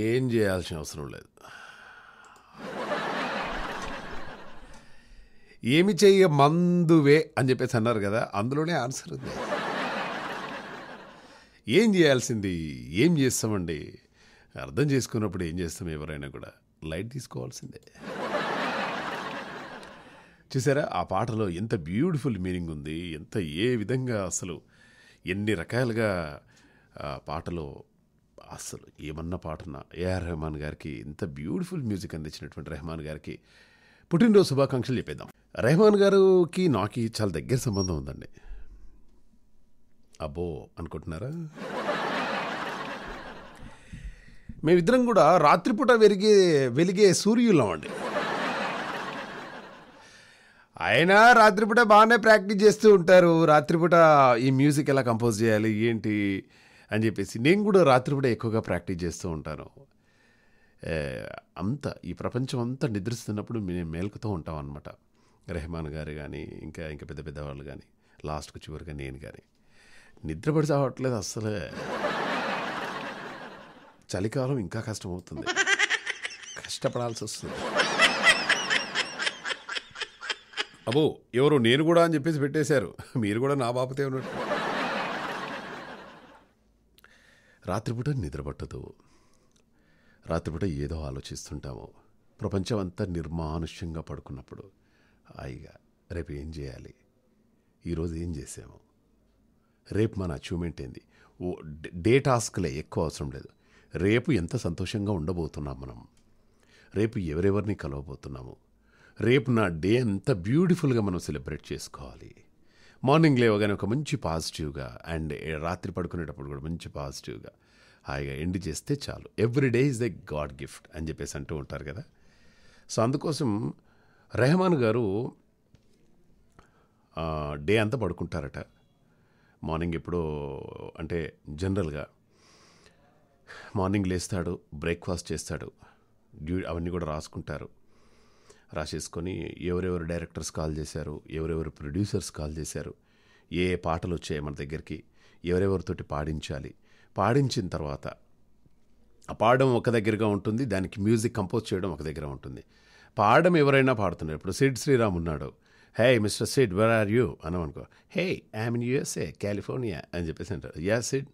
ఏం చేయాల్సిన అవసరం లేదు ఏమి చెయ్య మందువే అని చెప్పేసి అన్నారు కదా అందులోనే ఆన్సర్ ఉంది ఏం చేయాల్సింది ఏం చేస్తామండి అర్థం చేసుకున్నప్పుడు ఏం చేస్తాం ఎవరైనా కూడా లైట్ తీసుకోవాల్సిందే చూసారా ఆ పాటలో ఎంత బ్యూటిఫుల్ మీనింగ్ ఉంది ఎంత ఏ విధంగా అసలు ఎన్ని రకాలుగా పాటలో అసలు ఏమన్నా పాటన ఏఆర్ రెహమాన్ గారికి ఇంత బ్యూటిఫుల్ మ్యూజిక్ అందించినటువంటి రెహమాన్ గారికి పుట్టినరోజు శుభాకాంక్షలు చెప్పేద్దాం రెహమాన్ గారికి నాకు చాలా దగ్గర సంబంధం ఉందండి అబ్బో అనుకుంటున్నారా మేమిద్దరం కూడా రాత్రిపూట వెలిగే వెలిగే సూర్యులం అండి అయినా రాత్రిపూట బాగానే ప్రాక్టీస్ చేస్తూ ఉంటారు రాత్రిపూట ఈ మ్యూజిక్ ఎలా కంపోజ్ చేయాలి ఏంటి అని చెప్పేసి నేను కూడా కూడా ఎక్కువగా ప్రాక్టీస్ చేస్తూ ఉంటాను అంతా ఈ ప్రపంచం అంతా నిద్రిస్తున్నప్పుడు మేము మేలుకుతూ ఉంటాం అనమాట రెహమాన్ గారు కానీ ఇంకా ఇంకా పెద్ద పెద్దవాళ్ళు కానీ లాస్ట్కు చివరిగా నేను కానీ నిద్రపడి చావట్లేదు అస్సలే చలికాలం ఇంకా కష్టం అవుతుంది కష్టపడాల్సి వస్తుంది అబో ఎవరు నేను కూడా అని చెప్పేసి పెట్టేశారు మీరు కూడా నా బాపతే ఉన్నట్టు రాత్రిపూట నిద్రపట్టదు రాత్రిపూట ఏదో ఆలోచిస్తుంటాము ప్రపంచం అంతా నిర్మానుష్యంగా పడుకున్నప్పుడు హాయిగా రేపు ఏం చేయాలి ఈరోజు ఏం చేసాము రేపు మన అచీవ్మెంట్ ఏంది ఓ డే టాస్క్లే ఎక్కువ అవసరం లేదు రేపు ఎంత సంతోషంగా ఉండబోతున్నాం మనం రేపు ఎవరెవరిని కలవబోతున్నాము రేపు నా డే ఎంత బ్యూటిఫుల్గా మనం సెలబ్రేట్ చేసుకోవాలి మార్నింగ్ లేవగానే ఒక మంచి పాజిటివ్గా అండ్ రాత్రి పడుకునేటప్పుడు కూడా మంచి పాజిటివ్గా హాయిగా ఎండ్ చేస్తే చాలు every day is a God gift అని చెప్పేసి అంటూ ఉంటారు కదా సో అందుకోసం రెహమాన్ గారు డే అంతా పడుకుంటారట మార్నింగ్ ఎప్పుడో అంటే జనరల్గా మార్నింగ్ లేస్తాడు బ్రేక్ఫాస్ట్ చేస్తాడు డ్యూ అవన్నీ కూడా రాసుకుంటారు రాసేసుకొని ఎవరెవరు డైరెక్టర్స్ కాల్ చేశారు ఎవరెవరు ప్రొడ్యూసర్స్ కాల్ చేశారు ఏ ఏ పాటలు వచ్చాయి మన దగ్గరికి ఎవరెవరితోటి పాడించాలి పాడించిన తర్వాత ఆ పాడడం ఒక దగ్గరగా ఉంటుంది దానికి మ్యూజిక్ కంపోజ్ చేయడం ఒక దగ్గర ఉంటుంది పాడడం ఎవరైనా పాడుతున్నారు ఇప్పుడు సిడ్ శ్రీరామ్ ఉన్నాడు hey mister Sid where are you అని అనుకో hey I'm in USA California అని చెప్పేసి అంటారు యా సిడ్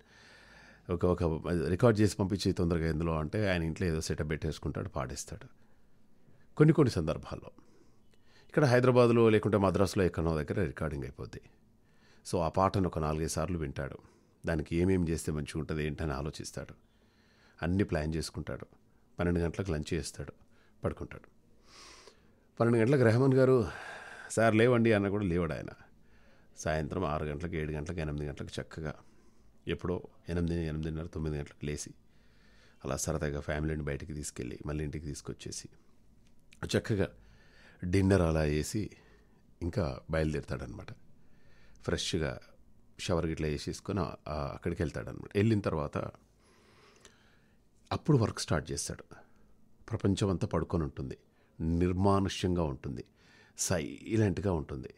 ఒక ఒక రికార్డ్ చేసి పంపించి తొందరగా ఎందులో అంటే ఆయన ఇంట్లో ఏదో సెటప్ పెట్టేసుకుంటాడు పాడేస్తాడు కొన్ని కొన్ని సందర్భాల్లో ఇక్కడ హైదరాబాద్లో లేకుంటే మద్రాసులో ఎక్కడో దగ్గర రికార్డింగ్ అయిపోద్ది సో ఆ పాటను ఒక నాలుగైదు సార్లు వింటాడు దానికి ఏమేమి చేస్తే మంచిగా ఉంటుంది ఏంటని ఆలోచిస్తాడు అన్నీ ప్లాన్ చేసుకుంటాడు పన్నెండు గంటలకు లంచ్ చేస్తాడు పడుకుంటాడు పన్నెండు గంటలకు రెహమాన్ గారు సార్ లేవండి అన్న కూడా లేవాడు ఆయన సాయంత్రం ఆరు గంటలకు ఏడు గంటలకు ఎనిమిది గంటలకు చక్కగా ఎప్పుడో ఎనిమిది ఎనిమిదిన్నర తొమ్మిది గంటలకు లేచి అలా సరదాగా ఫ్యామిలీని బయటికి తీసుకెళ్ళి మళ్ళీ ఇంటికి తీసుకొచ్చేసి చక్కగా డిన్నర్ అలా వేసి ఇంకా బయలుదేరుతాడనమాట ఫ్రెష్గా షవర్ గిట్లా వేసేసుకొని అక్కడికి వెళ్తాడనమాట వెళ్ళిన తర్వాత అప్పుడు వర్క్ స్టార్ట్ చేస్తాడు ప్రపంచం అంతా పడుకొని ఉంటుంది నిర్మానుష్యంగా ఉంటుంది సైలెంట్గా ఉంటుంది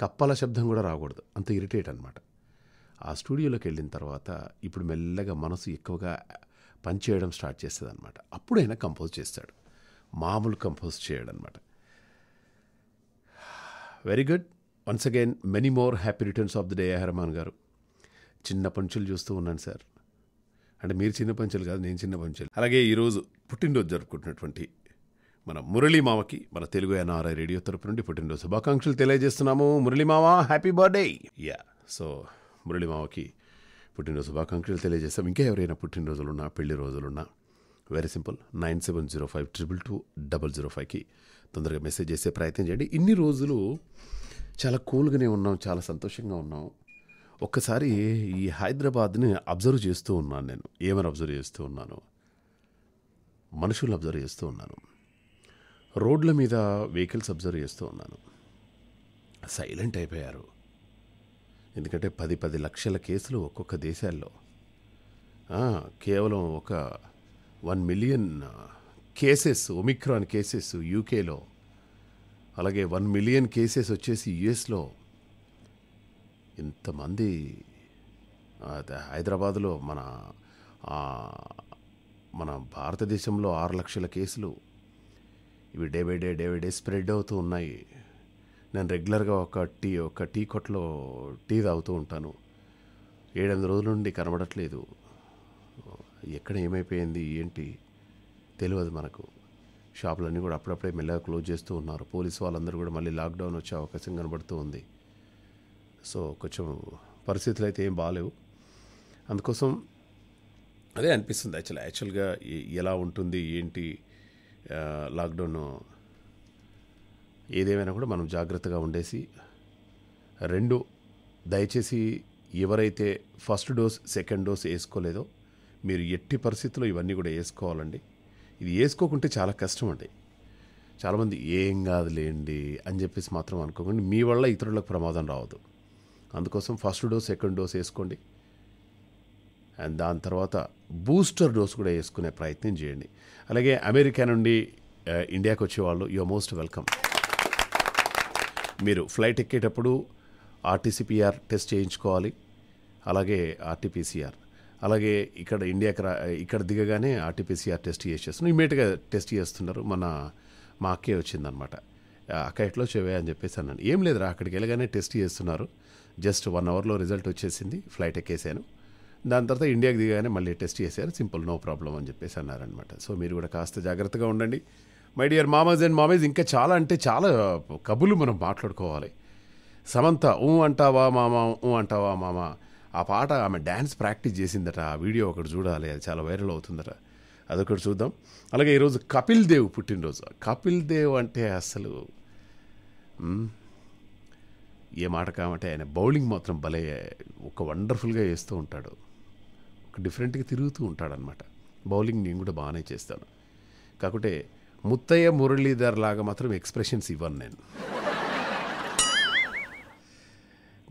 కప్పాల శబ్దం కూడా రాకూడదు అంత ఇరిటేట్ అనమాట ఆ స్టూడియోలోకి వెళ్ళిన తర్వాత ఇప్పుడు మెల్లగా మనసు ఎక్కువగా పనిచేయడం స్టార్ట్ చేస్తుంది అనమాట అప్పుడైనా కంపోజ్ చేస్తాడు మామూలు కంపోజ్ చేయడం అనమాట very good once again many more happy returns of the day Harman గారు చిన్న పంచులు చూస్తూ ఉన్నాను సార్ అంటే మీరు చిన్న పంచులు కాదు నేను చిన్న పంచులు అలాగే ఈరోజు పుట్టినరోజు జరుపుకుంటున్నటువంటి మన మురళీ మామకి మన తెలుగు ఎన్ఆర్ఐ రేడియో తరపు నుండి పుట్టినరోజు శుభాకాంక్షలు తెలియజేస్తున్నాము మురళీ మామ happy birthday yeah so Murali మామకి పుట్టినరోజు శుభాకాంక్షలు తెలియజేస్తాం ఇంకా ఎవరైనా పుట్టినరోజులున్నా పెళ్లి రోజులున్నా very simple nine seven zero five triple two double zero ఫైవ్కి తొందరగా మెసేజ్ చేసే ప్రయత్నం చేయండి ఇన్ని రోజులు చాలా కూల్గానే ఉన్నాం చాలా సంతోషంగా ఉన్నాం ఒక్కసారి ఈ హైదరాబాద్ని అబ్జర్వ్ చేస్తూ ఉన్నాను నేను ఏమని అబ్జర్వ్ చేస్తూ ఉన్నాను మనుషులు అబ్జర్వ్ చేస్తూ ఉన్నాను రోడ్ల మీద వెహికల్స్ అబ్జర్వ్ చేస్తూ ఉన్నాను సైలెంట్ అయిపోయారు ఎందుకంటే పది పది లక్షల కేసులు ఒక్కొక్క దేశాల్లో కేవలం ఒక one million cases omicron cases యూకేలో అలాగే వన్ మిలియన్ కేసెస్ వచ్చేసి యుఎస్లో ఇంతమంది హైదరాబాద్లో మన మన భారతదేశంలో ఆరు లక్షల కేసులు ఇవి day by day day by day spread అవుతూ ఉన్నాయి నేను రెగ్యులర్గా ఒక టీ ఒక టీ కొట్లో టీ తాగుతూ ఉంటాను ఏడెనిమిది రోజుల నుండి కనబడట్లేదు ఎక్కడ ఏమైపోయింది ఏంటి తెలియదు మనకు షాపులన్నీ కూడా అప్పుడప్పుడే మెల్లగా క్లోజ్ చేస్తూ ఉన్నారు పోలీసు వాళ్ళందరూ కూడా మళ్ళీ లాక్డౌన్ వచ్చే అవకాశం కనబడుతూ ఉంది సో కొంచెం పరిస్థితులు అయితే ఏం బాగాలేవు అందుకోసం అదే అనిపిస్తుంది యాక్చువల్ యాక్చువల్గా ఎలా ఉంటుంది ఏంటి లాక్డౌన్ ఏదేమైనా కూడా మనం జాగ్రత్తగా ఉండేసి రెండు దయచేసి ఎవరైతే ఫస్ట్ డోస్ సెకండ్ డోస్ వేసుకోలేదో మీరు ఎట్టి పరిస్థితుల్లో ఇవన్నీ కూడా వేసుకోవాలండి ఇది వేసుకోకుంటే చాలా కష్టం అండి చాలామంది ఏం కాదులేండి అని చెప్పేసి మాత్రం అనుకోకండి మీ వల్ల ఇతరులకు ప్రమాదం రావద్దు అందుకోసం ఫస్ట్ డోస్ సెకండ్ డోస్ వేసుకోండి అండ్ దాని తర్వాత బూస్టర్ డోస్ కూడా వేసుకునే ప్రయత్నం చేయండి అలాగే అమెరికా నుండి ఇండియాకి వచ్చేవాళ్ళు యు మోస్ట్ వెల్కమ్ మీరు ఫ్లైట్ ఎక్కేటప్పుడు ఆర్టీసీపీఆర్ టెస్ట్ చేయించుకోవాలి అలాగే ఆర్టీపీసీఆర్ అలాగే ఇక్కడ ఇండియాకి రా ఇక్కడ దిగగానే ఆర్టీపీసీఆర్ టెస్ట్ చేసేస్తున్నాం ఇమీడియట్గా టెస్ట్ చేస్తున్నారు మన మా అక్కే వచ్చిందనమాట అక్క ఎట్లో చెవే అని చెప్పేసి అన్నాను ఏం లేదురా అక్కడికి వెళ్ళగానే టెస్ట్ చేస్తున్నారు జస్ట్ వన్ అవర్లో రిజల్ట్ వచ్చేసింది ఫ్లైట్ ఎక్కేసాను దాని తర్వాత ఇండియాకి దిగానే మళ్ళీ టెస్ట్ చేశారు సింపుల్ నో ప్రాబ్లం అని చెప్పేసి అన్నారనమాట సో మీరు కూడా కాస్త జాగ్రత్తగా ఉండండి మై డియర్ మామాజ్ అండ్ మామేజ్ ఇంకా చాలా అంటే చాలా కబులు మనం మాట్లాడుకోవాలి సమంత ఊ అంటావా మామ ఊ అంటావా మామా ఆ పాట ఆమె డ్యాన్స్ ప్రాక్టీస్ చేసిందట ఆ వీడియో ఒకటి చూడాలి అది చాలా వైరల్ అవుతుందట అదొకటి చూద్దాం అలాగే ఈరోజు కపిల్ దేవ్ పుట్టినరోజు కపిల్ దేవ్ అంటే అసలు ఏ మాట కామంటే ఆయన బౌలింగ్ మాత్రం భలే ఒక వండర్ఫుల్గా వేస్తూ ఉంటాడు ఒక డిఫరెంట్గా తిరుగుతూ ఉంటాడనమాట బౌలింగ్ నేను కూడా బాగానే చేస్తాను కాకుంటే ముత్తయ్య మురళీధర్ లాగా మాత్రం ఎక్స్ప్రెషన్స్ ఇవ్వను నేను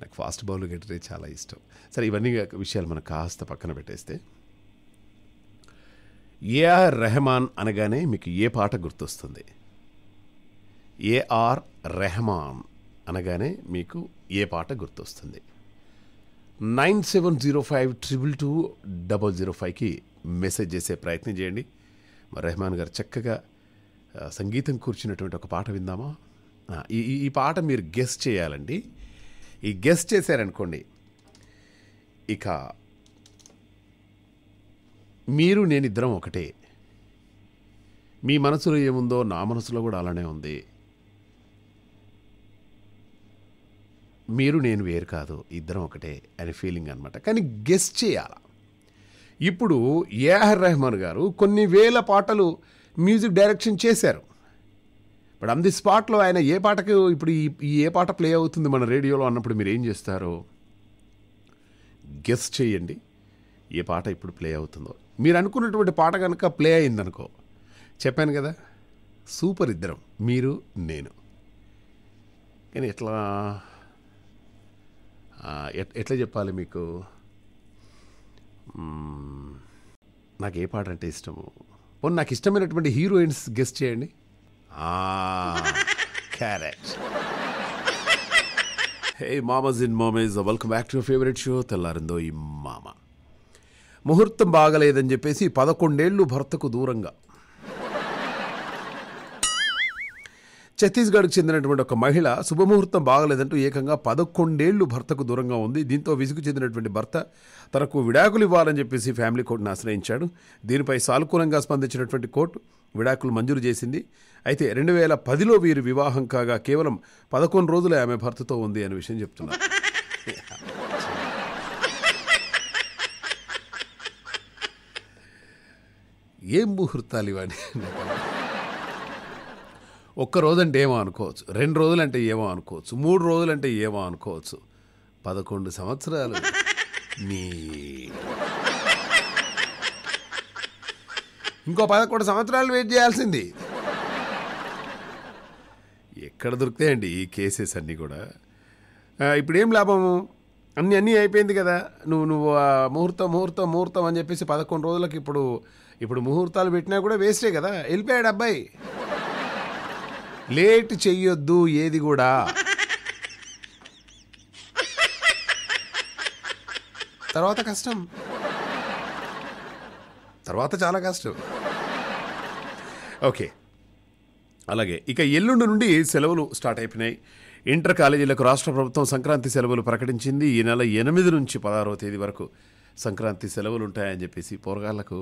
నాకు ఫాస్ట్ బౌలింగ్ అంటే చాలా ఇష్టం సరే ఇవన్నీ విషయాలు మనం కాస్త పక్కన పెట్టేస్తే ఏఆర్ రెహమాన్ అనగానే మీకు ఏ పాట గుర్తొస్తుంది ఏఆర్ రెహమాన్ అనగానే మీకు ఏ పాట గుర్తొస్తుంది nine seven zero five triple two double zero ఫైవ్కి మెసేజ్ చేసే ప్రయత్నం చేయండి రెహమాన్ గారు చక్కగా సంగీతం కూర్చున్నటువంటి ఒక పాట విందామా ఈ ఈ పాట మీరు గెస్ చేయాలండి ఈ గెస్ట్ చేశారనుకోండి ఇక మీరు నేనిద్దరం ఒకటే మీ మనసులో ఏముందో నా మనసులో కూడా అలానే ఉంది మీరు నేను వేరు కాదు ఇద్దరం ఒకటే అనే ఫీలింగ్ అనమాట కానీ గెస్ చేయాల ఇప్పుడు ఏఆర్ రెహమాన్ గారు కొన్ని వేల పాటలు మ్యూజిక్ డైరెక్షన్ చేశారు బట్ ఆన్ ది స్పాట్లో ఆయన ఏ పాటకు ఇప్పుడు ఈ ఏ పాట ప్లే అవుతుంది మన రేడియోలో అన్నప్పుడు మీరు ఏం చేస్తారో గెస్ చేయండి ఏ పాట ఇప్పుడు ప్లే అవుతుందో మీరు అనుకున్నటువంటి పాట కనుక ప్లే అయిందనుకో చెప్పాను కదా సూపర్ ఇద్దరం మీరు నేను కానీ ఎట్లా ఎట్లా చెప్పాలి మీకు నాకు ఏ పాట అంటే ఇష్టము పోనీ నాకు ఇష్టమైనటువంటి హీరోయిన్స్ గెస్ట్ చేయండి Ah, it. hey, mamas and mommies, welcome back to your favorite show, తెల్లారిందో ఈ మామ ముహూర్తం బాగలేదని చెప్పేసి పదకొండేళ్ళు భర్తకు దూరంగా ఛత్తీస్గఢ్కి చెందినటువంటి ఒక మహిళ శుభముహూర్తం బాగలేదంటూ ఏకంగా పదకొండేళ్లు భర్తకు దూరంగా ఉంది దీంతో విసుగు చెందినటువంటి భర్త తనకు విడాకులు ఇవ్వాలని చెప్పేసి ఫ్యామిలీ కోర్టును ఆశ్రయించాడు దీనిపై సానుకూలంగా స్పందించినటువంటి కోర్టు విడాకులు మంజూరు చేసింది అయితే రెండు వేల పదిలో వీరు వివాహం కాగా కేవలం పదకొండు రోజులే ఆమె భర్తతో ఉంది అనే విషయం చెప్తున్నారు ఏం ముహూర్తాలు ఇవన్నీ ఒక్కరోజంటే ఏమో అనుకోవచ్చు రెండు రోజులంటే ఏమో అనుకోవచ్చు మూడు రోజులంటే ఏమో అనుకోవచ్చు పదకొండు సంవత్సరాలు మీ ఇంకో పదకొండు సంవత్సరాలు వెయిట్ చేయాల్సింది ఎక్కడ దొరుకుతాయండి ఈ కేసెస్ అన్నీ కూడా ఇప్పుడు ఏం లాభము అన్నీ అన్నీ అయిపోయింది కదా నువ్వు నువ్వు ముహూర్తం ముహూర్తం ముహూర్తం అని చెప్పేసి పదకొండు రోజులకు ఇప్పుడు ఇప్పుడు ముహూర్తాలు పెట్టినా కూడా వేస్టే కదా వెళ్ళిపోయాడు అబ్బాయి లేట్ చెయ్యొద్దు ఏది కూడా తర్వాత కష్టం తర్వాత చాలా కష్టం ఓకే అలాగే ఇక ఎల్లుండి నుండి సెలవులు స్టార్ట్ అయిపోయినాయి ఇంటర్ కాలేజీలకు రాష్ట్ర ప్రభుత్వం సంక్రాంతి సెలవులు ప్రకటించింది ఈ నెల ఎనిమిది నుంచి పదహారవ తేదీ వరకు సంక్రాంతి సెలవులు ఉంటాయని చెప్పేసి పోరగాళ్లకు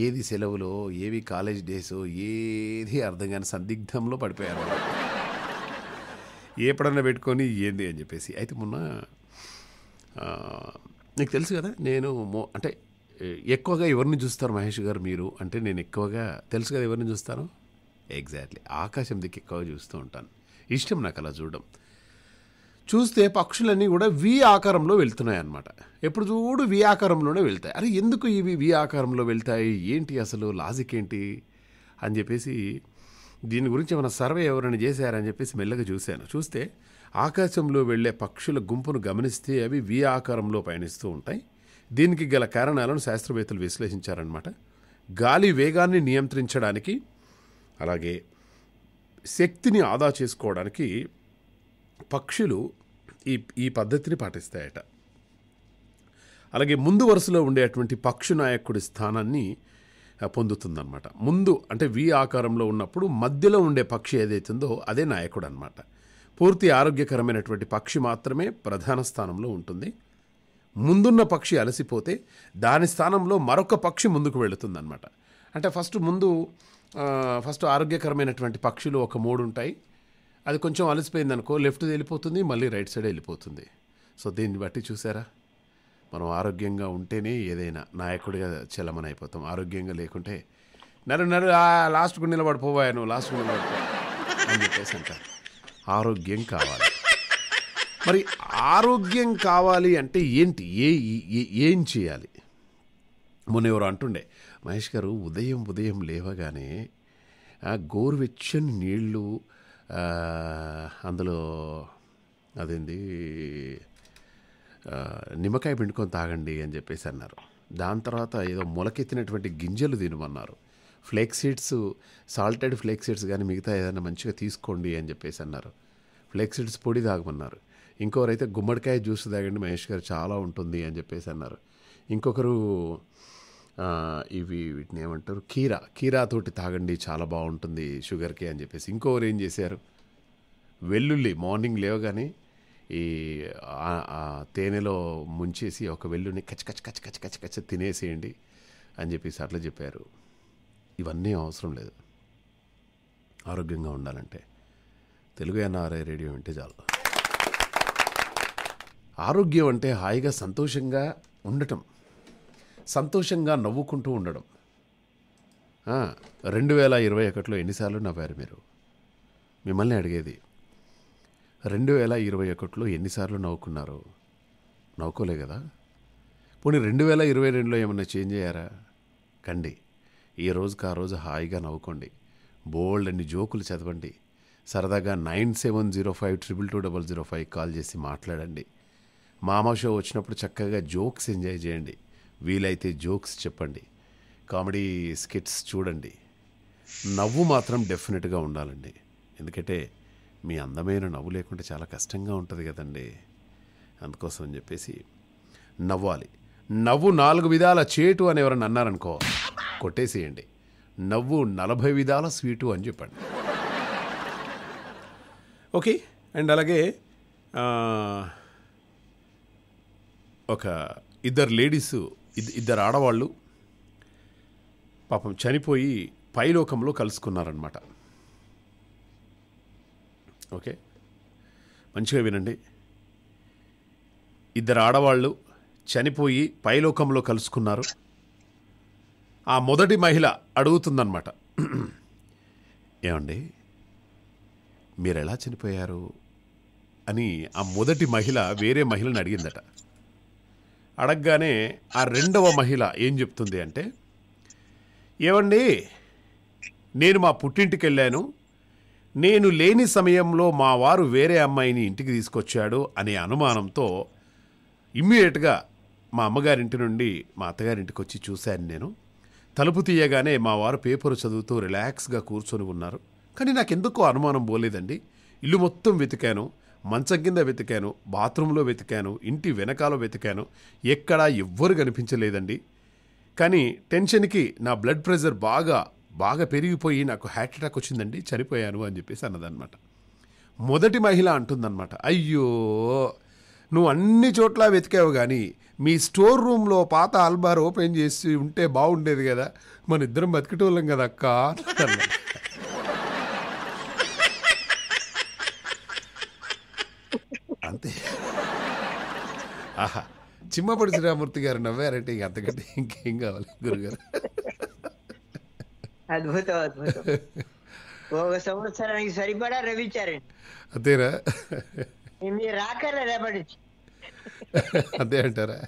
ఏది సెలవులో ఏవి కాలేజ్ డేస్ ఏది అర్థం కాని సందిగ్ధంలో పడిపోయారు ఏ పడన పెట్టుకొని ఏంది అని చెప్పేసి అయితే మొన్న నీకు తెలుసు కదా నేను మో అంటే ఎక్కువగా ఎవరిని చూస్తారు మహేష్ గారు మీరు అంటే నేను ఎక్కువగా తెలుసు కదా ఎవరిని చూస్తాను ఎగ్జాక్ట్లీ ఆకాశం దిక్కు ఎక్కువ చూస్తూ ఉంటాను ఇష్టం నాకు అలా చూడడం చూస్తే పక్షులన్నీ కూడా వి ఆకారంలో వెళ్తున్నాయి అనమాట ఎప్పుడు చూడు వి ఆకారంలోనే వెళ్తాయి అరే ఎందుకు ఇవి వి ఆకారంలో వెళ్తాయి ఏంటి అసలు లాజిక్ ఏంటి అని చెప్పేసి దీని గురించి మన సర్వే ఎవరైనా చేశారని చెప్పేసి మెల్లగా చూశాను చూస్తే ఆకాశంలో వెళ్లే పక్షుల గుంపును గమనిస్తే అవి వి ఆకారంలో పయనిస్తూ ఉంటాయి దీనికి గల కారణాలను శాస్త్రవేత్తలు విశ్లేషించారనమాట గాలి వేగాన్ని నియంత్రించడానికి అలాగే శక్తిని ఆదా చేసుకోవడానికి పక్షులు ఈ ఈ పద్ధతిని పాటిస్తాయట అలాగే ముందు వరుసలో ఉండేటువంటి పక్షు నాయకుడి స్థానాన్ని పొందుతుందన్నమాట ముందు అంటే వి ఆకారంలో ఉన్నప్పుడు మధ్యలో ఉండే పక్షి ఏదైతుందో అదే నాయకుడు అనమాట పూర్తి ఆరోగ్యకరమైనటువంటి పక్షి మాత్రమే ప్రధాన స్థానంలో ఉంటుంది ముందున్న పక్షి అలసిపోతే దాని స్థానంలో మరొక పక్షి ముందుకు వెళుతుందన్నమాట అంటే ఫస్ట్ ముందు ఫస్ట్ ఆరోగ్యకరమైనటువంటి పక్షులు ఒక మూడు ఉంటాయి అది కొంచెం అలసిపోయింది అనుకో లెఫ్ట్ వెళ్ళిపోతుంది మళ్ళీ రైట్ సైడ్ వెళ్ళిపోతుంది సో దీన్ని బట్టి చూసారా మనం ఆరోగ్యంగా ఉంటేనే ఏదైనా నాయకుడిగా చలమన అయిపోతాం ఆరోగ్యంగా లేకుంటే నరు నరు లాస్ట్కు నిలబడిపోవా నువ్వు లాస్ట్కు నిలబడిపో అని ఆరోగ్యం కావాలి మరి ఆరోగ్యం కావాలి అంటే ఏంటి ఏ ఏం చేయాలి మొన్న ఎవరు అంటుండే మహేష్ గారు ఉదయం ఉదయం లేవగానే ఆ గోరువెచ్చని నీళ్లు అందులో అదేంది నిమ్మకాయ పిండుకొని తాగండి అని చెప్పేసి అన్నారు దాని తర్వాత ఏదో మొలకెత్తినటువంటి గింజలు తినమన్నారు flaxseeds seeds salted flaxseeds seeds కానీ మిగతా ఏదైనా మంచిగా తీసుకోండి అని చెప్పేసి అన్నారు ఫ్లెక్సీడ్స్ సీడ్స్ పొడి తాగమన్నారు ఇంకొకరైతే గుమ్మడికాయ జ్యూస్ తాగండి మహేష్ గారు చాలా ఉంటుంది అని చెప్పేసి అన్నారు ఇంకొకరు ఇవి వీటిని ఏమంటారు కీరా కీరా తోటి తాగండి చాలా బాగుంటుంది షుగర్కి అని చెప్పేసి ఇంకోరు ఏం చేశారు వెల్లుల్లి మార్నింగ్ లేవగానే ఈ తేనెలో ముంచేసి ఒక వెల్లుని కచ్చి కచ్చి కచ్చి కచ్చి కచ్చి కచ్చి తినేసేయండి అని చెప్పేసి అట్లా చెప్పారు ఇవన్నీ అవసరం లేదు ఆరోగ్యంగా ఉండాలంటే తెలుగు ఎన్ఆర్ఐ రేడియో అంటే చాలు ఆరోగ్యం అంటే హాయిగా సంతోషంగా ఉండటం సంతోషంగా నవ్వుకుంటూ ఉండడం రెండు వేల ఇరవై ఒకటిలో ఎన్నిసార్లు నవ్వారు మీరు మిమ్మల్ని అడిగేది రెండు వేల ఇరవై ఒకటిలో ఎన్నిసార్లు నవ్వుకున్నారు నవ్వుకోలే కదా పోనీ రెండు వేల ఇరవై రెండులో ఏమన్నా చేంజ్ అయ్యారా కండి ఈ రోజుకి ఆ రోజు హాయిగా నవ్వుకోండి బోల్డ్ అన్ని జోకులు చదవండి సరదాగా nine seven zero five triple two double zero five call చేసి మాట్లాడండి మామా షో వచ్చినప్పుడు చక్కగా జోక్స్ ఎంజాయ్ చేయండి వీలైతే జోక్స్ చెప్పండి కామెడీ స్కిట్స్ చూడండి నవ్వు మాత్రం డెఫినెట్గా ఉండాలండి ఎందుకంటే మీ అందమైన నవ్వు లేకుంటే చాలా కష్టంగా ఉంటుంది కదండి అందుకోసం అని చెప్పేసి నవ్వాలి నవ్వు నాలుగు విధాల చేటు అని ఎవరైనా అన్నారనుకో కొట్టేసేయండి నవ్వు నలభై విధాల స్వీటు అని చెప్పండి ఓకే అండ్ అలాగే ఒక ఇద్దరు లేడీసు ఇద్దరు ఆడవాళ్ళు పాపం చనిపోయి పైలోకంలో కలుసుకున్నారనమాట ఓకే మంచిగా వినండి ఇద్దరు ఆడవాళ్ళు చనిపోయి పైలోకంలో కలుసుకున్నారు ఆ మొదటి మహిళ అడుగుతుందన్నమాట ఏమండి మీరెలా చనిపోయారు అని ఆ మొదటి మహిళ వేరే మహిళను అడిగిందట అడగగానే ఆ రెండవ మహిళ ఏం చెప్తుంది అంటే ఏమండి నేను మా పుట్టింటికి వెళ్ళాను నేను లేని సమయంలో మా వారు వేరే అమ్మాయిని ఇంటికి తీసుకొచ్చాడు అనే అనుమానంతో ఇమ్మీడియట్గా మా అమ్మగారింటి నుండి మా అత్తగారింటికి వచ్చి చూశాను నేను తలుపు తీయగానే మా వారు పేపర్ చదువుతూ రిలాక్స్గా కూర్చొని ఉన్నారు కానీ నాకెందుకో అనుమానం పోలేదండి ఇల్లు మొత్తం వెతికాను మంచం కింద వెతికాను బాత్రూంలో వెతికాను ఇంటి వెనకాల వెతికాను ఎక్కడా ఎవ్వరు కనిపించలేదండి కానీ టెన్షన్కి నా బ్లడ్ ప్రెషర్ బాగా బాగా పెరిగిపోయి నాకు హ్యాట్ అటాక్ వచ్చిందండి చనిపోయాను అని చెప్పేసి అన్నదనమాట మొదటి మహిళ అంటుందన్నమాట అయ్యో నువ్వు అన్ని చోట్ల వెతికావు కానీ మీ స్టోర్ రూమ్లో పాత ఆల్బార్ ఓపెన్ చేసి ఉంటే బాగుండేది కదా మన ఇద్దరం బతికేటోళ్ళం కదా అక్క ఆహా చిమ్మపడి శ్రీరామూర్తి గారు నవ్వారంటే ఇంక అంతకంటే ఇంకేం కావాలి గురుగారు అద్భుతం ఒక సంవత్సరానికి సరిపడా రవించారండి అంతేరా మీరు రాకర్లే రేపటి అంతే అంటారా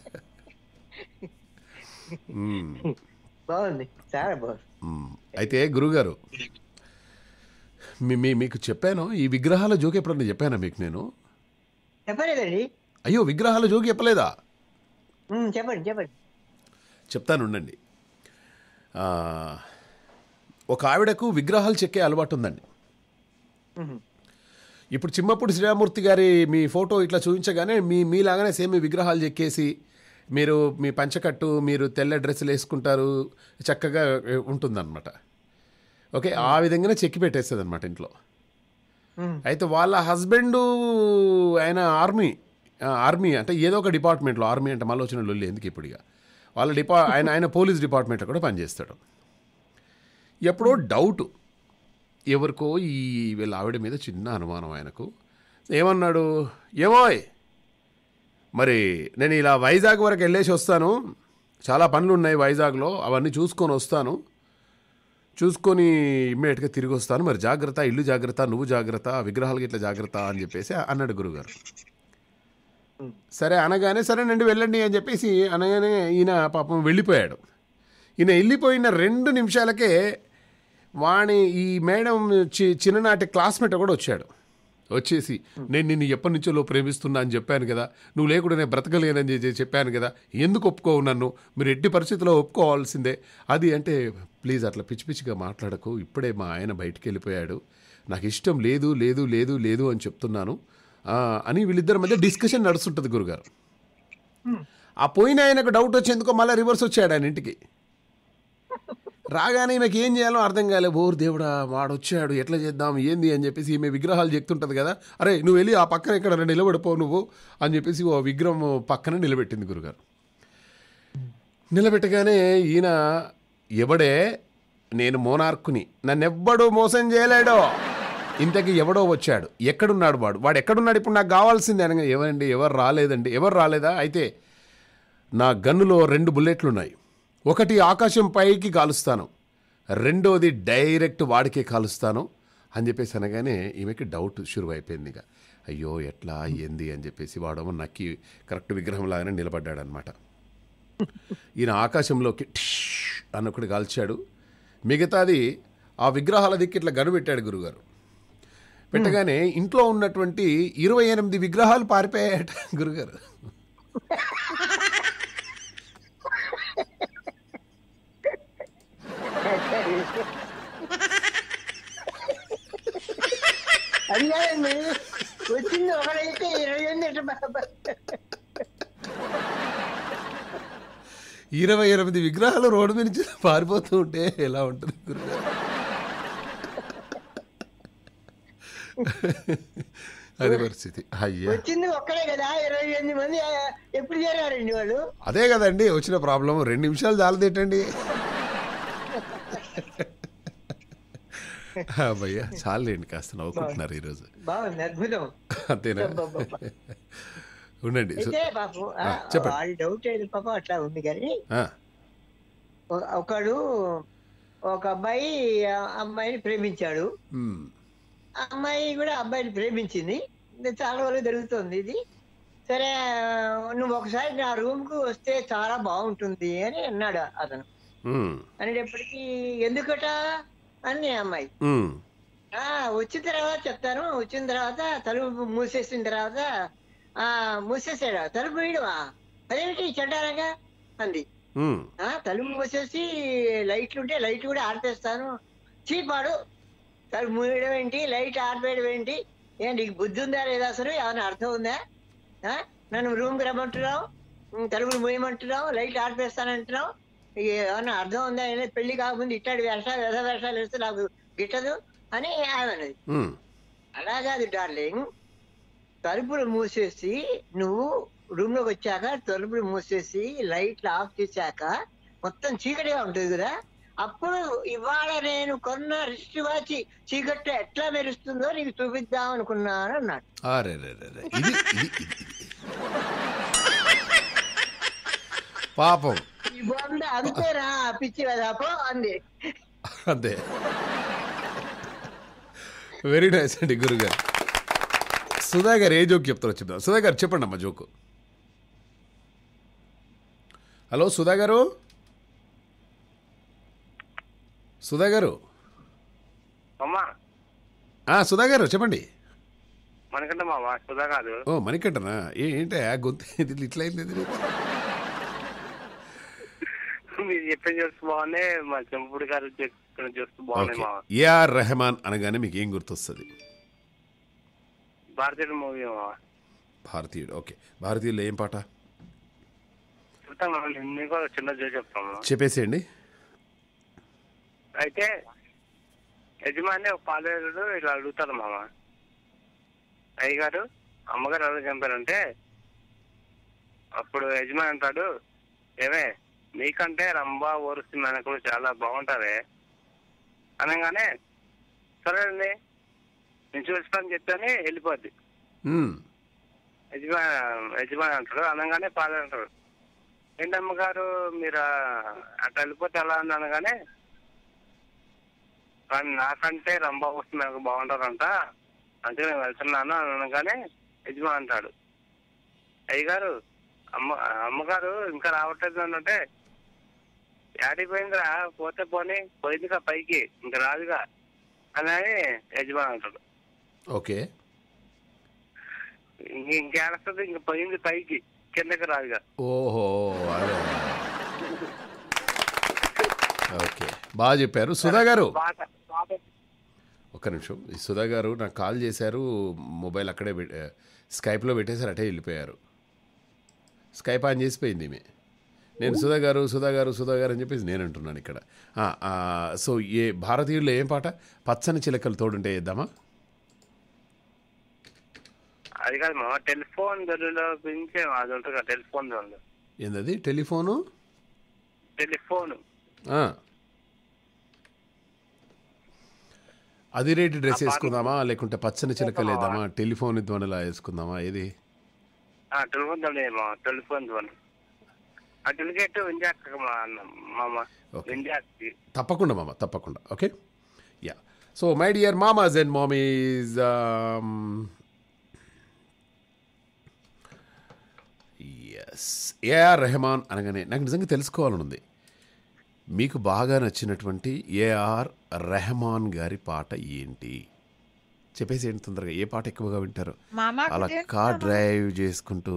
బాగుంది చాలా బాగుంది అయితే గురుగారు మీకు చెప్పాను ఈ విగ్రహాల జోక్ ఎప్పుడన్నా చెప్పానా మీకు నేను చెప్పలేదండి అయ్యో విగ్రహాల జోగి చెప్పలేదా చెప్పండి చెప్పండి ఉండండి ఒక ఆవిడకు విగ్రహాలు చెక్కే అలవాటు ఉందండి ఇప్పుడు చిమ్మప్పుడు శ్రీరామూర్తి గారి మీ ఫోటో ఇట్లా చూపించగానే మీ మీలాగానే సేమ్ విగ్రహాలు చెక్కేసి మీరు మీ పంచకట్టు మీరు తెల్ల డ్రెస్సులు వేసుకుంటారు చక్కగా ఉంటుందన్నమాట ఓకే ఆ విధంగానే చెక్కి పెట్టేస్తుంది అనమాట ఇంట్లో అయితే వాళ్ళ హస్బెండు ఆయన ఆర్మీ ఆర్మీ అంటే ఏదో ఒక డిపార్ట్మెంట్లో ఆర్మీ అంటే మళ్ళీ వచ్చిన లొల్లి ఎందుకు ఇప్పుడు ఇక వాళ్ళ డిపా ఆయన ఆయన పోలీస్ డిపార్ట్మెంట్లో కూడా పనిచేస్తాడు ఎప్పుడో డౌట్ ఎవరికో ఈ వీళ్ళ ఆవిడ మీద చిన్న అనుమానం ఆయనకు ఏమన్నాడు ఏమోయ్ మరి నేను ఇలా వైజాగ్ వరకు వెళ్ళేసి వస్తాను చాలా పనులు ఉన్నాయి వైజాగ్లో అవన్నీ చూసుకొని వస్తాను చూసుకొని ఇమ్మీడియట్గా తిరిగి వస్తాను మరి జాగ్రత్త ఇల్లు జాగ్రత్త నువ్వు జాగ్రత్త విగ్రహాలకి ఇట్లా జాగ్రత్త అని చెప్పేసి అన్నాడు గురుగారు సరే అనగానే సరేనండి వెళ్ళండి అని చెప్పేసి అనగానే ఈయన పాపం వెళ్ళిపోయాడు ఈయన వెళ్ళిపోయిన రెండు నిమిషాలకే వాణి ఈ మేడం చి చిన్ననాటి క్లాస్మేట్ కూడా వచ్చాడు వచ్చేసి నేను నిన్ను ఎప్పటి లో ప్రేమిస్తున్నా అని చెప్పాను కదా నువ్వు లేకుండా నేను బ్రతకలేనని చెప్పాను కదా ఎందుకు ఒప్పుకోవు నన్ను మీరు ఎట్టి పరిస్థితిలో ఒప్పుకోవాల్సిందే అది అంటే ప్లీజ్ అట్లా పిచ్చి పిచ్చిగా మాట్లాడకు ఇప్పుడే మా ఆయన బయటికి వెళ్ళిపోయాడు నాకు ఇష్టం లేదు లేదు లేదు లేదు అని చెప్తున్నాను అని వీళ్ళిద్దరి మధ్య డిస్కషన్ నడుస్తుంటుంది గురుగారు ఆ పోయిన ఆయనకు డౌట్ వచ్చేందుకో మళ్ళీ రివర్స్ వచ్చాడు ఆయన ఇంటికి రాగానే ఈమెకి ఏం చేయాలో అర్థం కాలే బోర్ దేవుడా వాడు వచ్చాడు ఎట్లా చేద్దాం ఏంది అని చెప్పేసి ఈమె విగ్రహాలు చెప్తుంటుంది కదా అరే నువ్వు వెళ్ళి ఆ పక్కన ఎక్కడ నిలబడిపో నువ్వు అని చెప్పేసి ఓ విగ్రహం పక్కన నిలబెట్టింది గురుగారు నిలబెట్టగానే ఈయన ఎవడే నేను మోనార్కుని నన్నెవ్వడు మోసం చేయలేడో ఇంతకీ ఎవడో వచ్చాడు ఎక్కడున్నాడు వాడు వాడు ఎక్కడున్నాడు ఇప్పుడు నాకు కావాల్సింది అనగా ఎవరండి ఎవరు రాలేదండి ఎవరు రాలేదా అయితే నా గన్నులో రెండు బుల్లెట్లు ఉన్నాయి ఒకటి ఆకాశం పైకి కాలుస్తాను రెండోది డైరెక్ట్ వాడికే కాలుస్తాను అని చెప్పేసి అనగానే ఈమెకి డౌట్ షురువు అయిపోయింది ఇక అయ్యో ఎట్లా ఏంది అని చెప్పేసి వాడమో నక్కి కరెక్ట్ విగ్రహం లాగానే నిలబడ్డాడు అనమాట ఈయన ఆకాశంలోకి అన్నొక్కడు కాల్చాడు మిగతాది ఆ విగ్రహాల దిక్కి ఇట్లా గనుపెట్టాడు గురుగారు పెట్టగానే ఇంట్లో ఉన్నటువంటి ఇరవై ఎనిమిది విగ్రహాలు పారిపోయాయట గురుగారు ఇరవై ఎనిమిది ఇరవై ఎనిమిది విగ్రహాలు రోడ్డు మీద పారిపోతూ ఉంటే ఎలా ఉంటుంది అదే పరిస్థితి అయ్యా వచ్చింది ఒక్కడే కదా ఇరవై ఎనిమిది మంది ఎప్పుడు చేరారండి వాళ్ళు అదే కదండి వచ్చిన ప్రాబ్లం రెండు నిమిషాలు చాలదేటండి అబ్బయ్యా చాలండి కాస్త నవ్వుకుంటున్నారు ఈరోజు అద్భుతం అంతేనా ఉండండి చెప్పండి డౌట్ పాపం అట్లా ఉంది కానీ ఒకడు ఒక అబ్బాయి అమ్మాయిని ప్రేమించాడు అమ్మాయి కూడా అబ్బాయిని ప్రేమించింది చాలా వరకు జరుగుతుంది ఇది సరే నువ్వు ఒకసారి నా రూమ్ కు వస్తే చాలా బాగుంటుంది అని అన్నాడు అతను అనేటప్పటికి ఎందుకట అని అమ్మాయి వచ్చిన తర్వాత చెప్తాను వచ్చిన తర్వాత తలుపు మూసేసిన తర్వాత ఆ మూసేసాడు తలుపు వేయడమా అదేమిటి చెడ్డారాగా అంది తలుపు మూసేసి లైట్లు ఉంటే లైట్ కూడా ఆడిపేస్తాను చీపాడు దానికి మూయడం ఏంటి లైట్ ఆర్పేయడం ఏంటి ఏంటి నీకు బుద్ధి ఉందా లేదా అసలు ఏమైనా అర్థం ఉందా నన్ను రూమ్కి రమ్మంటున్నావు తలుపులు మూయమంటున్నావు లైట్ ఆర్పేస్తానంటున్నావు ఏమైనా అర్థం ఉందా పెళ్లి కాకముందు ఇట్టాడు వేషాలు వ్యధ వేషాలు వేస్తే నాకు గిట్టదు అని ఆమె అలా కాదు డార్లింగ్ తలుపులు మూసేసి నువ్వు రూమ్ లోకి వచ్చాక తలుపులు మూసేసి లైట్లు ఆఫ్ చేశాక మొత్తం చీకటిగా ఉంటుంది కదా అప్పుడు ఇవాళ నేను కొన్న రిస్ట్ వాచ్ చీకట్టు ఎట్లా మెరుస్తుందో నీకు చూపిద్దాం అనుకున్నాను అన్నాడు పాపం అంతేరా పిచ్చి వదాపో అంది అంతే వెరీ నైస్ అండి గురుగారు సుధా గారు ఏ జోక్ చెప్తారో చెప్తారు సుధా గారు చెప్పండి అమ్మ జోకు హలో సుధా గారు సుధా గారు సుధా గారు చెప్పండి మావా సుధా కాదు ఓ మణికంటనా ఏంటి ఆ గొంతు ఇట్లా అయింది మీరు చెప్పిన మా గారు బాగున్నాయి మావా ఏఆర్ రెహమాన్ అనగానే మీకు ఏం గుర్తొస్తుంది భారతీయుడు మూవీ భారతీయుడు ఓకే భారతీయులు ఏం పాట చెప్పేసేయండి అయితే యజమాని ఒక పాలేరుడు ఇలా అడుగుతారు మామ అయ్యగారు అమ్మగారు ఎవరు చంపారంటే అప్పుడు యజమాని అంటాడు ఏమే నీకంటే రంభా ఓరుసి మెనకులు చాలా బాగుంటారే అనగానే సరేనండి నేను చూస్తాను చెప్పని వెళ్ళిపోద్ది యజమా యజమాని అంటాడు అనగానే పాలేరు అంటాడు ఏంటమ్మగారు మీరు అట్లా వెళ్ళిపోతే ఎలా అని అనగానే కానీ నాకంటే రంబాబు నాకు బాగుంటారంట అందుకే నేను వెళ్తున్నాను అని అనగానే యజమా అంటాడు అయ్యగారు అమ్మ అమ్మగారు ఇంకా రావట్లేదు అంటే పోయిందిరా పోతే పోనీ పోయిందిగా పైకి ఇంకా రాదుగా అని యజమాని అంటాడు ఓకే ఇంకేస్తుంది ఇంక పోయింది పైకి కిందకి రాదుగా ఓహో ఓకే బాగా చెప్పారు సుధా గారు ఒక్క నిమిషం సుధా గారు నాకు కాల్ చేశారు మొబైల్ అక్కడే స్కైప్లో పెట్టేశారు అటే వెళ్ళిపోయారు స్కైప్ ఆన్ చేసిపోయింది మీ నేను oh. సుధా గారు సుధా గారు సుధా గారు అని చెప్పేసి నేను అంటున్నాను ఇక్కడ సో ఏ భారతీయుల్లో ఏం పాట పచ్చని చిలకలు తోడుంటే వేద్దామా అది కాదు మా టెలిఫోన్ గురించి అది ఉంటుంది టెలిఫోన్ టెలిఫోను టెలిఫోను అది రేటు డ్రెస్ వేసుకుందామా లేకుంటే పచ్చని చిలక లేదామా టెలిఫోన్ ధ్వనిలా వేసుకుందామా ఏది టెలిఫోన్ ధ్వనిమా టెలిఫోన్ ధ్వని తప్పకుండా మామ తప్పకుండా okay yeah so my dear మామాజ్ అండ్ మామీస్ ఎస్ ఏఆర్ రెహమాన్ అనగానే నాకు నిజంగా తెలుసుకోవాలని ఉంది మీకు బాగా నచ్చినటువంటి ఏఆర్ రెహమాన్ గారి పాట ఏంటి చెప్పేసి ఏంటి తొందరగా ఏ పాట ఎక్కువగా వింటారు అలా కార్ డ్రైవ్ చేసుకుంటూ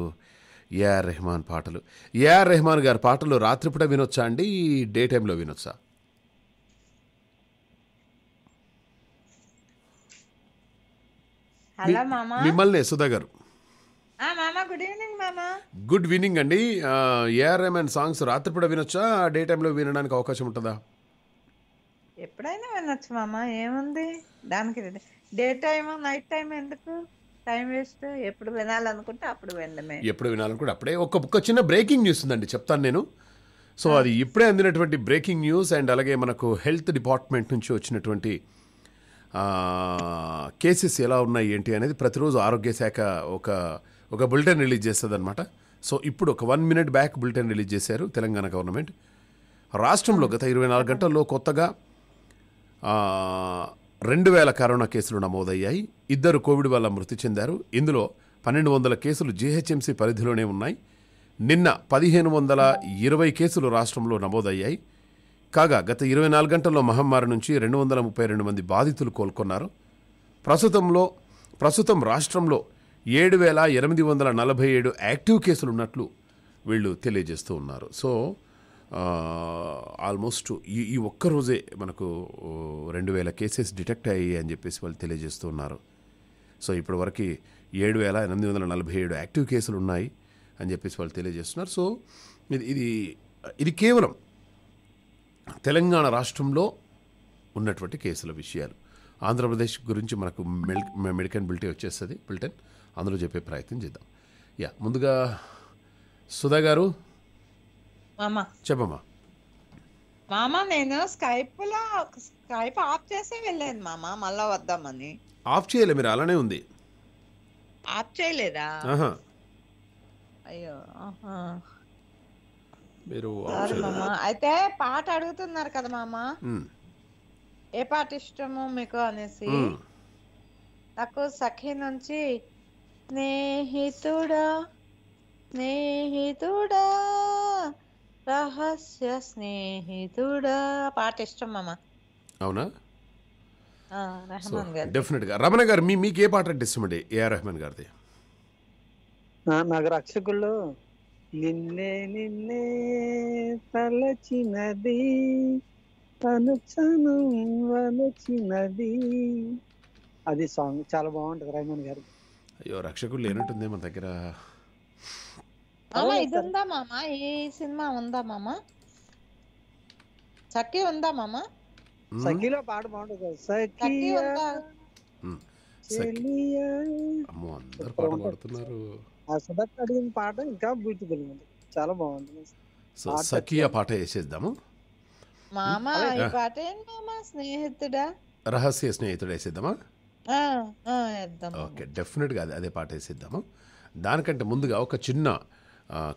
ఏఆర్ రెహమాన్ పాటలు ఏఆర్ రెహమాన్ గారి పాటలు రాత్రిపూట వినొచ్చా అండి డే టైంలో వినొచ్చా మిమ్మల్ని సుధా గారు గుడ్ ఈవినింగ్ గుడ్ వినింగ్ అండి ఏఆర్ రెహమాన్ సాంగ్స్ రాత్రిపూట వినొచ్చా డే టైంలో వినడానికి అవకాశం ఉంటుందా ఎప్పుడైనా వినొచ్చు మామా ఏముంది దానికి డే టైమ్ నైట్ టైం ఎందుకు టైం వేస్ట్ ఎప్పుడు వినాలనుకుంటే అప్పుడు వినడమే ఎప్పుడు వినాలనుకుంటే అప్పుడే ఒక ఒక చిన్న బ్రేకింగ్ న్యూస్ ఉందండి చెప్తాను నేను సో అది ఇప్పుడే అందినటువంటి బ్రేకింగ్ న్యూస్ అండ్ అలాగే మనకు హెల్త్ డిపార్ట్మెంట్ నుంచి వచ్చినటువంటి కేసెస్ ఎలా ఉన్నాయి ఏంటి అనేది ప్రతిరోజు ఆరోగ్య శాఖ ఒక ఒక బులెటిన్ రిలీజ్ చేస్తుంది అనమాట సో ఇప్పుడు ఒక one minute back bulletin release చేశారు తెలంగాణ గవర్నమెంట్ రాష్ట్రంలో గత ఇరవై నాలుగు గంటల్లో కొత్తగా రెండు వేల కరోనా కేసులు నమోదయ్యాయి ఇద్దరు కోవిడ్ వల్ల మృతి చెందారు ఇందులో పన్నెండు వందల కేసులు జీహెచ్ఎంసీ పరిధిలోనే ఉన్నాయి నిన్న పదిహేను వందల ఇరవై కేసులు రాష్ట్రంలో నమోదయ్యాయి కాగా గత ఇరవై నాలుగు గంటల్లో మహమ్మారి నుంచి రెండు వందల ముప్పై రెండు మంది బాధితులు కోలుకున్నారు ప్రస్తుతంలో ప్రస్తుతం రాష్ట్రంలో ఏడు వేల ఎనిమిది వందల నలభై ఏడు యాక్టివ్ కేసులు ఉన్నట్లు వీళ్ళు తెలియజేస్తూ ఉన్నారు సో ఆల్మోస్ట్ ఈ ఈ ఒక్కరోజే మనకు రెండు వేల కేసెస్ డిటెక్ట్ అయ్యాయి అని చెప్పేసి వాళ్ళు తెలియజేస్తూ ఉన్నారు సో ఇప్పటి వరకు ఏడు వేల ఎనిమిది వందల నలభై ఏడు యాక్టివ్ కేసులు ఉన్నాయి అని చెప్పేసి వాళ్ళు తెలియజేస్తున్నారు సో ఇది ఇది ఇది కేవలం తెలంగాణ రాష్ట్రంలో ఉన్నటువంటి కేసుల విషయాలు ఆంధ్రప్రదేశ్ గురించి మనకు మెడికన్ బిల్టీ వచ్చేస్తుంది బిల్టెన్ అందరూ చెప్పే ప్రయత్నం చేద్దాం యా ముందుగా సుధా గారు చెప్పమ్మా మామా నేను స్కైప్ లో స్కైప్ ఆఫ్ చేసే వెళ్ళాను మామ మళ్ళా వద్దామని ఆఫ్ చేయలే మీరు అలానే ఉంది ఆఫ్ చేయలేదా అయ్యో మీరు అయితే పాట అడుగుతున్నారు కదా మామ ఏ పాట ఇష్టము మీకు అనేసి నాకు సఖి నుంచి స్నేహితుడా స్నేహితుడా రహస్య స్నేహితుడా పాట ఇష్టం మామ అవునా రెహమాన్ గారు రమణ గారు మీ మీకు ఏ పాట అంటే అండి ఏఆర్ రహమాన్ గారిది నాకు రక్షకుల్లో నిన్నే నిన్నే తలచినది తనుచను వలచినది అది సాంగ్ చాలా బాగుంటుంది రహమాన్ గారు అయ్యో రక్షకుడు లేనట్టుంది మన దగ్గర మామ ఇది ఉందా మామా ఈ సినిమా ఉందా మామా సఖి ఉందా మామా సఖిలో పాట బాగుంటుంది అమ్మో అందరు పాట పాడుతున్నారు అడిగిన పాట ఇంకా బ్యూటిఫుల్ ఉంది చాలా బాగుంది సో పాట వేసేద్దాము మామ ఈ పాట ఏంటి మామ స్నేహితుడా రహస్య స్నేహితుడు వేసేద్దామా ఓకే డెఫినెట్గా అదే అదే పాట వేసేద్దాము దానికంటే ముందుగా ఒక చిన్న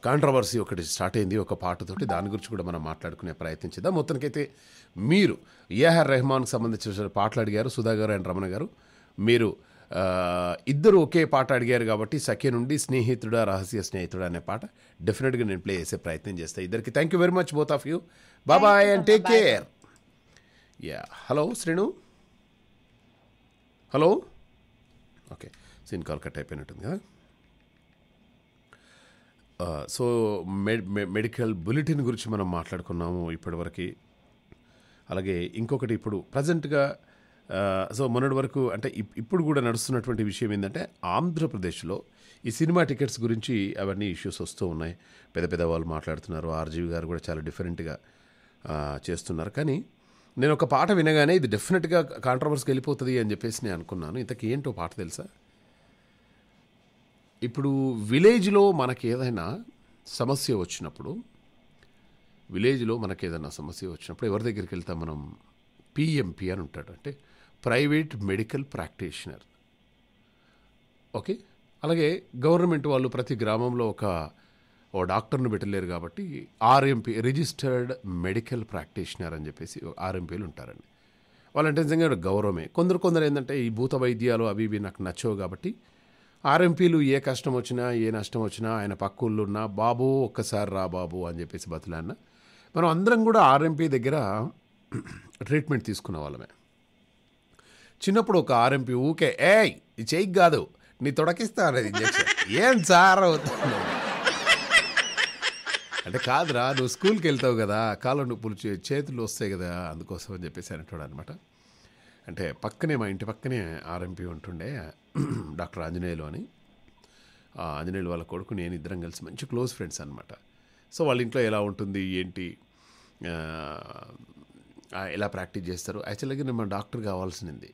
కాంట్రవర్సీ ఒకటి స్టార్ట్ అయింది ఒక పాటతోటి దాని గురించి కూడా మనం మాట్లాడుకునే ప్రయత్నం చేద్దాం మొత్తానికైతే మీరు ఏఆర్ రెహమాన్కి సంబంధించిన పాటలు అడిగారు సుధా గారు అండ్ రమణ గారు మీరు ఇద్దరు ఒకే పాట అడిగారు కాబట్టి సఖ్య నుండి స్నేహితుడా రహస్య స్నేహితుడా అనే పాట డెఫినెట్గా నేను ప్లే చేసే ప్రయత్నం చేస్తాను ఇద్దరికి thank you very much both of you బాబాయ్ and take care yeah hello Srinu hello okay since call cut అయిపోయినట్టుంది కదా సో మెడికల్ బులెటిన్ గురించి మనం మాట్లాడుకున్నాము ఇప్పటివరకు అలాగే ఇంకొకటి ఇప్పుడు ప్రజెంట్గా సో మొన్నటి వరకు అంటే ఇప్పుడు కూడా నడుస్తున్నటువంటి విషయం ఏంటంటే ఆంధ్రప్రదేశ్లో ఈ సినిమా టికెట్స్ గురించి అవన్నీ ఇష్యూస్ వస్తూ ఉన్నాయి పెద్ద పెద్ద వాళ్ళు మాట్లాడుతున్నారు ఆర్జీవి గారు కూడా చాలా డిఫరెంట్గా చేస్తున్నారు కానీ నేను ఒక పాట వినగానే ఇది డెఫినెట్గా కాంట్రవర్స్కి వెళ్ళిపోతుంది అని చెప్పేసి నేను అనుకున్నాను ఇంతకీ ఏంటో పాట తెలుసా ఇప్పుడు విలేజ్లో మనకి ఏదైనా సమస్య వచ్చినప్పుడు విలేజ్లో మనకి ఏదైనా సమస్య వచ్చినప్పుడు ఎవరి దగ్గరికి వెళ్తాం మనం పిఎంపి అని ఉంటాడు అంటే ప్రైవేట్ మెడికల్ ప్రాక్టీషనర్ ఓకే అలాగే గవర్నమెంట్ వాళ్ళు ప్రతి గ్రామంలో ఒక ఓ డాక్టర్ను పెట్టలేరు కాబట్టి ఆర్ఎంపీ రిజిస్టర్డ్ మెడికల్ ప్రాక్టీషనర్ అని చెప్పేసి ఆర్ఎంపీలు ఉంటారండి వాళ్ళంటే నిజంగా గౌరవమే కొందరు కొందరు ఏంటంటే ఈ భూత వైద్యాలు అవి ఇవి నాకు నచ్చవు కాబట్టి ఆర్ఎంపీలు ఏ కష్టం వచ్చినా ఏ నష్టం వచ్చినా ఆయన పక్కుళ్ళు ఉన్నా బాబు ఒక్కసారి రా బాబు అని చెప్పేసి బతులాన్న మనం అందరం కూడా ఆర్ఎంపీ దగ్గర ట్రీట్మెంట్ తీసుకున్న వాళ్ళమే చిన్నప్పుడు ఒక ఆర్ఎంపీ ఊకే ఏయ్ చేయి కాదు నీ తొడకిస్తా అనేది ఇంజక్షన్ ఏం సార్ అవుతుంది అంటే కాదురా నువ్వు స్కూల్కి వెళ్తావు కదా కాలం నొప్పులు చేతులు వస్తాయి కదా అందుకోసం అని చెప్పేసి అనేటోడు అనమాట అంటే పక్కనే మా ఇంటి పక్కనే ఆర్ఎంపీ ఉంటుండే డాక్టర్ ఆంజనేయులు అని ఆంజనేయులు వాళ్ళ కొడుకు నేను ఇద్దరం కలిసి మంచి క్లోజ్ ఫ్రెండ్స్ అనమాట సో వాళ్ళ ఇంట్లో ఎలా ఉంటుంది ఏంటి ఎలా ప్రాక్టీస్ చేస్తారు యాక్చువల్గా నేను మా డాక్టర్ కావాల్సింది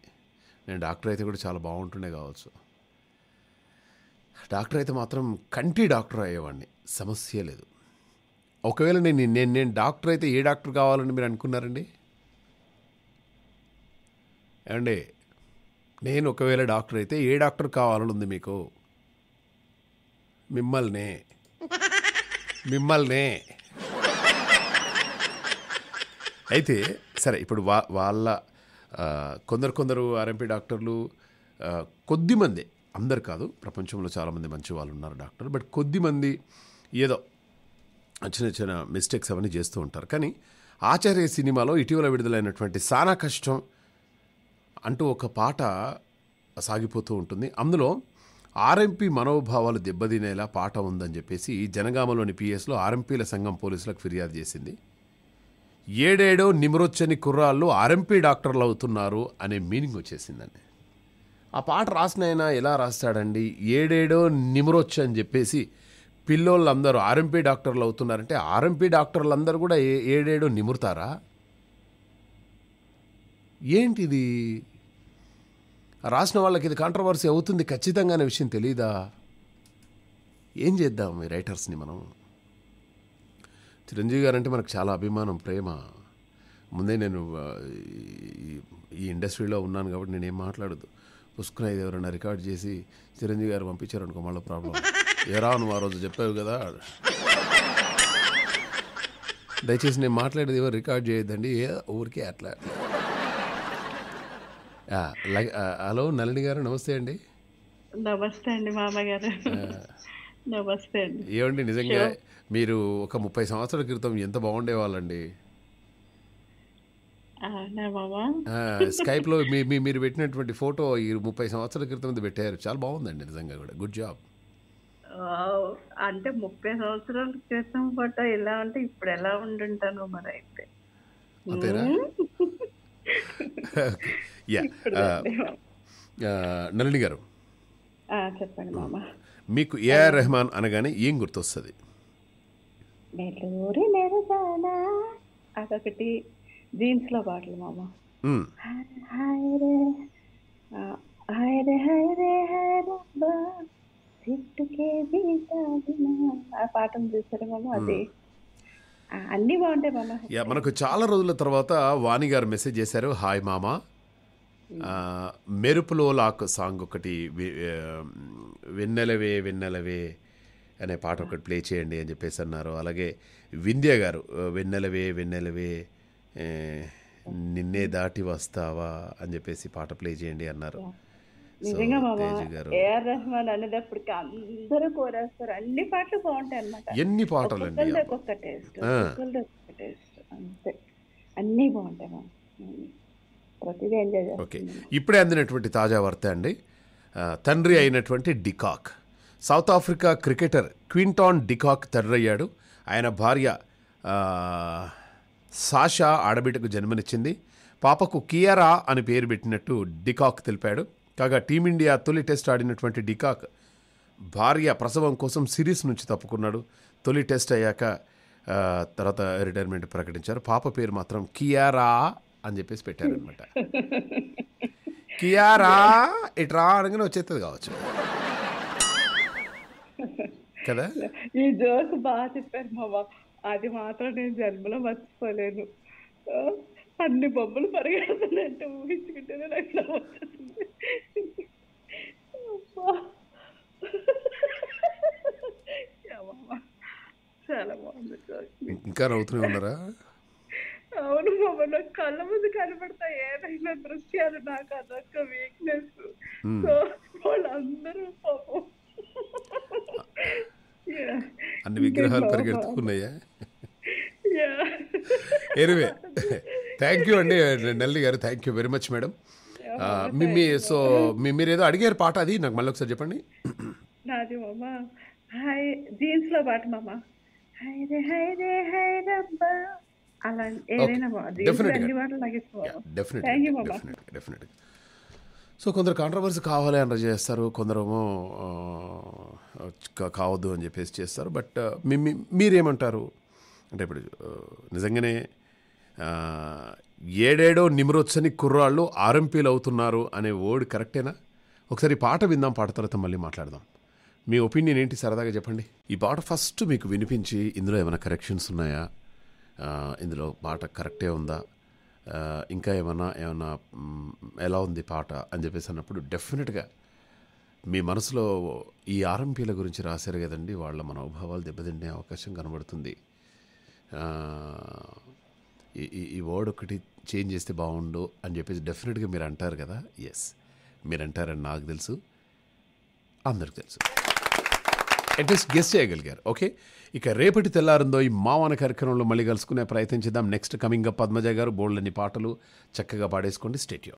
నేను డాక్టర్ అయితే కూడా చాలా బాగుంటుండే కావచ్చు డాక్టర్ అయితే మాత్రం కంటి డాక్టర్ అయ్యేవాడిని సమస్య లేదు ఒకవేళ నేను నేను నేను డాక్టర్ అయితే ఏ డాక్టర్ కావాలని మీరు అనుకున్నారండి అండి నేను ఒకవేళ డాక్టర్ అయితే ఏ డాక్టర్ కావాలని ఉంది మీకు మిమ్మల్నే మిమ్మల్నే అయితే సరే ఇప్పుడు వా వాళ్ళ కొందరు కొందరు ఆర్ఎంపీ డాక్టర్లు కొద్దిమంది అందరు కాదు ప్రపంచంలో చాలామంది మంచి వాళ్ళు ఉన్నారు డాక్టర్ బట్ కొద్దిమంది ఏదో చిన్న చిన్న మిస్టేక్స్ అవన్నీ చేస్తూ ఉంటారు కానీ ఆచార్య సినిమాలో ఇటీవల విడుదలైనటువంటి సానా కష్టం అంటూ ఒక పాట సాగిపోతూ ఉంటుంది అందులో ఆర్ఎంపీ మనోభావాలు దెబ్బతినేలా పాట ఉందని చెప్పేసి జనగామలోని పిఎస్లో ఆర్ఎంపీల సంఘం పోలీసులకు ఫిర్యాదు చేసింది ఏడేడో నిమరొచ్చని కుర్రాళ్ళు ఆర్ఎంపీ డాక్టర్లు అవుతున్నారు అనే మీనింగ్ వచ్చేసిందండి ఆ పాట రాసిన ఎలా రాస్తాడండి ఏడేడో అని చెప్పేసి పిల్లోళ్ళు అందరూ ఆర్ఎంపీ డాక్టర్లు అవుతున్నారంటే ఆర్ఎంపీ డాక్టర్లు అందరూ కూడా ఏడేడు నిమురుతారా ఏంటిది రాసిన వాళ్ళకి ఇది కాంట్రవర్సీ అవుతుంది ఖచ్చితంగా అనే విషయం తెలీదా ఏం చేద్దాం మీ రైటర్స్ని మనం చిరంజీవి గారంటే మనకు చాలా అభిమానం ప్రేమ ముందే నేను ఈ ఇండస్ట్రీలో ఉన్నాను కాబట్టి నేనేం మాట్లాడదు పుష్కున ఇది ఎవరైనా రికార్డ్ చేసి చిరంజీవి గారు పంపించారు అనుకో మళ్ళీ ప్రాబ్లం ఎరా నువ్వు ఆ రోజు చెప్పావు కదా దయచేసి నేను మాట్లాడేది ఎవరు రికార్డ్ చేయొద్దండి ఊరికే అట్లా హలో నలిని గారు నమస్తే అండి నమస్తే అండి మామగారు నమస్తే అండి ఏమండి నిజంగా మీరు ఒక ముప్పై సంవత్సరాల క్రితం ఎంత బాగుండేవాళ్ళండి స్కైప్లో మీ మీరు పెట్టినటువంటి ఫోటో ఈ ముప్పై సంవత్సరాల క్రితం పెట్టారు చాలా బాగుందండి నిజంగా కూడా గుడ్ జాబ్ అంటే ముప్పై సంవత్సరాల క్రితం ఫోటో ఎలా అంటే ఇప్పుడు ఎలా ఉండుంటాను మరి అయితే నళిని గారు చెప్పండి మామ మీకు ఏ రెహమాన్ అనగానే ఏం గుర్తొస్తుంది నెల్లూరి నెరసానా అదొకటి జీన్స్ లో పాటలు మామ హాయ్ రే హాయ్ రే హాయ్ రే హాయ్ రే పాఠం చూసారు అది అన్ని బాగుంటాయి మామ మనకు చాలా రోజుల తర్వాత వాణి గారు మెసేజ్ చేశారు హాయ్ మామ మెరుపులో లాక్ సాంగ్ ఒకటి వెన్నెలవే వెన్నెలవే అనే పాట ఒకటి ప్లే చేయండి అని చెప్పేసి అన్నారు అలాగే వింధ్య గారు వెన్నెలవే వెన్నెలవే నిన్నే దాటి వస్తావా అని చెప్పేసి పాట ప్లే చేయండి అన్నారు ఎన్ని పాటలు అండి ఓకే ఇప్పుడే అందినటువంటి తాజా వార్త అండి తండ్రి అయినటువంటి de Kock South Africa cricketer Quinton de Kock తండ్రయ్యాడు ఆయన భార్య సాషా ఆడబిడ్డకు జన్మనిచ్చింది పాపకు కియరా అని పేరు పెట్టినట్టు డికాక్ తెలిపాడు కాగా టీమిండియా తొలి టెస్ట్ ఆడినటువంటి డికాక్ భార్య ప్రసవం కోసం సిరీస్ నుంచి తప్పుకున్నాడు తొలి టెస్ట్ అయ్యాక తర్వాత రిటైర్మెంట్ ప్రకటించారు పాప పేరు మాత్రం కియారా అని చెప్పేసి పెట్టారనమాట కియారా ఇట్రా అనగానే వచ్చేస్తుంది కావచ్చు కదా ఈ జోక్ బాగా చెప్పారు మామ అది మాత్రం నేను జన్మలో మర్చిపోలేను అన్ని బొమ్మలు పరిగెడుతుందంటే ఊహించుకుంటేనే నాకు నవ్వుతుంది చాలా ఇంకా నవ్వుతూనే ఉన్నారా అవును బాబా నాకు కళ్ళ ముందు కనబడతాయి ఏదైనా దృశ్యాలు నాకు అదొక వీక్నెస్ hmm. వాళ్ళందరూ పాపం అన్ని విగ్రహాలు పరిగెడుతున్నాయా ఎనివే థ్యాంక్ యూ అండి నల్లి గారు thank you very much madam మీ సో మీరు ఏదో అడిగారు పాట అది నాకు మళ్ళీ ఒకసారి చెప్పండి నాది హాయ్ జీన్స్ లో పాట హాయ్ రే హాయ్ రే హాయ్ సో కొందరు కాంట్రవర్సీ కావాలి అని చేస్తారు కొందరేమో uh, uh, కావద్దు అని చెప్పేసి చేస్తారు బట్ uh, మీరేమంటారు అంటే ఇప్పుడు నిజంగానే ఏడేడో నిమరొచ్చని కుర్రాళ్ళు ఆర్ఎంపీలు అవుతున్నారు అనే వర్డ్ కరెక్టేనా ఒకసారి పాట విందాం పాట తర్వాత మళ్ళీ మాట్లాడదాం మీ ఒపీనియన్ ఏంటి సరదాగా చెప్పండి ఈ పాట ఫస్ట్ మీకు వినిపించి ఇందులో ఏమైనా కరెక్షన్స్ ఉన్నాయా ఇందులో పాట కరెక్టే ఉందా ఇంకా ఏమైనా ఏమైనా ఎలా ఉంది పాట అని చెప్పేసి అన్నప్పుడు డెఫినెట్గా మీ మనసులో ఈ ఆర్ఎంపీల గురించి రాశారు కదండి వాళ్ళ మనోభావాలు దెబ్బతిండే అవకాశం కనబడుతుంది ఈ వర్డ్ ఒకటి చేంజ్ చేస్తే బాగుండు అని చెప్పేసి డెఫినెట్గా మీరు అంటారు కదా ఎస్ మీరు అంటారని నాకు తెలుసు అందరికి తెలుసు అట్లీస్ట్ గెస్ట్ చేయగలిగారు ఓకే ఇక రేపటి తెల్లారుందో ఈ మావాన కార్యక్రమంలో మళ్ళీ కలుసుకునే ప్రయత్నించిద్దాం నెక్స్ట్ కమింగ్ అప్ పద్మజ గారు అన్ని పాటలు చక్కగా పాడేసుకోండి స్టేట్యూ